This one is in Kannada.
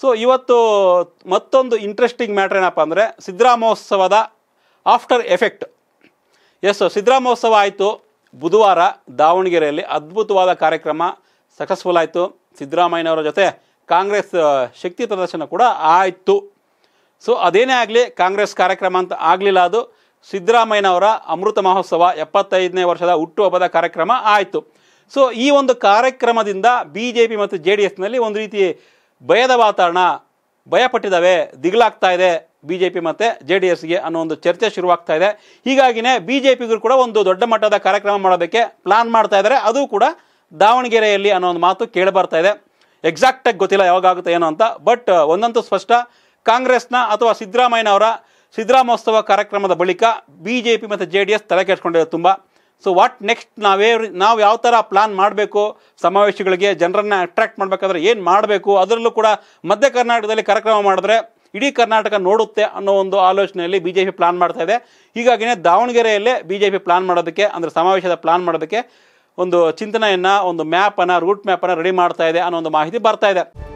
ಸೊ ಇವತ್ತು ಮತ್ತೊಂದು ಇಂಟ್ರೆಸ್ಟಿಂಗ್ ಮ್ಯಾಟ್ರ್ ಏನಪ್ಪ ಅಂದರೆ ಸಿದ್ದರಾಮೋತ್ಸವದ ಆಫ್ಟರ್ ಎಫೆಕ್ಟ್ ಎಸ್ ಸಿದ್ದರಾಮೋತ್ಸವ ಆಯಿತು ಬುಧವಾರ ದಾವಣಗೆರೆಯಲ್ಲಿ ಅದ್ಭುತವಾದ ಕಾರ್ಯಕ್ರಮ ಸಕ್ಸಸ್ಫುಲ್ ಆಯಿತು ಸಿದ್ದರಾಮಯ್ಯನವರ ಜೊತೆ ಕಾಂಗ್ರೆಸ್ ಶಕ್ತಿ ಪ್ರದರ್ಶನ ಕೂಡ ಆಯಿತು ಸೊ ಅದೇನೇ ಆಗಲಿ ಕಾಂಗ್ರೆಸ್ ಕಾರ್ಯಕ್ರಮ ಅಂತ ಆಗಲಿಲ್ಲ ಅದು ಸಿದ್ದರಾಮಯ್ಯನವರ ಅಮೃತ ಮಹೋತ್ಸವ ಎಪ್ಪತ್ತೈದನೇ ವರ್ಷದ ಹುಟ್ಟುಹಬ್ಬದ ಕಾರ್ಯಕ್ರಮ ಆಯಿತು ಸೊ ಈ ಒಂದು ಕಾರ್ಯಕ್ರಮದಿಂದ ಬಿ ಜೆ ಪಿ ಮತ್ತು ಜೆ ಡಿ ಎಸ್ನಲ್ಲಿ ಒಂದು ರೀತಿ ಭಯದ ವಾತಾವರಣ ಭಯಪಟ್ಟಿದ್ದಾವೆ ದಿಗಲಾಗ್ತಾ ಇದೆ ಬಿ ಜೆ ಪಿ ಮತ್ತು ಜೆ ಡಿ ಎಸ್ಗೆ ಅನ್ನೋ ಒಂದು ಚರ್ಚೆ ಶುರುವಾಗ್ತಾ ಇದೆ ಹೀಗಾಗಿನೇ ಬಿ ಜೆ ಪಿಗೂ ಕೂಡ ಒಂದು ದೊಡ್ಡ ಮಟ್ಟದ ಕಾರ್ಯಕ್ರಮ ಮಾಡೋದಕ್ಕೆ ಪ್ಲಾನ್ ಮಾಡ್ತಾ ಇದ್ದಾರೆ ಅದು ಕೂಡ ದಾವಣಗೆರೆಯಲ್ಲಿ ಅನ್ನೋ ಒಂದು ಮಾತು ಬರ್ತಾ ಇದೆ ಎಕ್ಸಾಕ್ಟಾಗಿ ಗೊತ್ತಿಲ್ಲ ಯಾವಾಗುತ್ತೆ ಏನೋ ಅಂತ ಬಟ್ ಒಂದಂತೂ ಸ್ಪಷ್ಟ ಕಾಂಗ್ರೆಸ್ನ ಅಥವಾ ಸಿದ್ದರಾಮಯ್ಯನವರ ಸಿದ್ದರಾಮೋತ್ಸವ ಕಾರ್ಯಕ್ರಮದ ಬಳಿಕ ಬಿ ಜೆ ಪಿ ಮತ್ತು ಜೆ ಡಿ ಎಸ್ ತಲೆ ಕೆಟ್ಟಿಕೊಂಡಿದೆ ತುಂಬ ಸೊ ವಾಟ್ ನೆಕ್ಸ್ಟ್ ನಾವೇ ನಾವು ಯಾವ ಥರ ಪ್ಲಾನ್ ಮಾಡಬೇಕು ಸಮಾವೇಶಗಳಿಗೆ ಜನರನ್ನು ಅಟ್ರಾಕ್ಟ್ ಮಾಡಬೇಕಾದ್ರೆ ಏನು ಮಾಡಬೇಕು ಅದರಲ್ಲೂ ಕೂಡ ಮಧ್ಯ ಕರ್ನಾಟಕದಲ್ಲಿ ಕಾರ್ಯಕ್ರಮ ಮಾಡಿದ್ರೆ ಇಡೀ ಕರ್ನಾಟಕ ನೋಡುತ್ತೆ ಅನ್ನೋ ಒಂದು ಆಲೋಚನೆಯಲ್ಲಿ ಬಿ ಜೆ ಪಿ ಪ್ಲಾನ್ ಮಾಡ್ತಾ ಇದೆ ಹೀಗಾಗಿನೇ ದಾವಣಗೆರೆಯಲ್ಲೇ ಬಿ ಜೆ ಪಿ ಪ್ಲಾನ್ ಮಾಡೋದಕ್ಕೆ ಅಂದರೆ ಸಮಾವೇಶದ ಪ್ಲಾನ್ ಮಾಡೋದಕ್ಕೆ ಒಂದು ಚಿಂತನೆಯನ್ನು ಒಂದು ಮ್ಯಾಪನ್ನು ರೂಟ್ ಮ್ಯಾಪನ್ನು ರೆಡಿ ಮಾಡ್ತಾ ಇದೆ ಅನ್ನೋ ಒಂದು ಮಾಹಿತಿ ಬರ್ತಾ ಇದೆ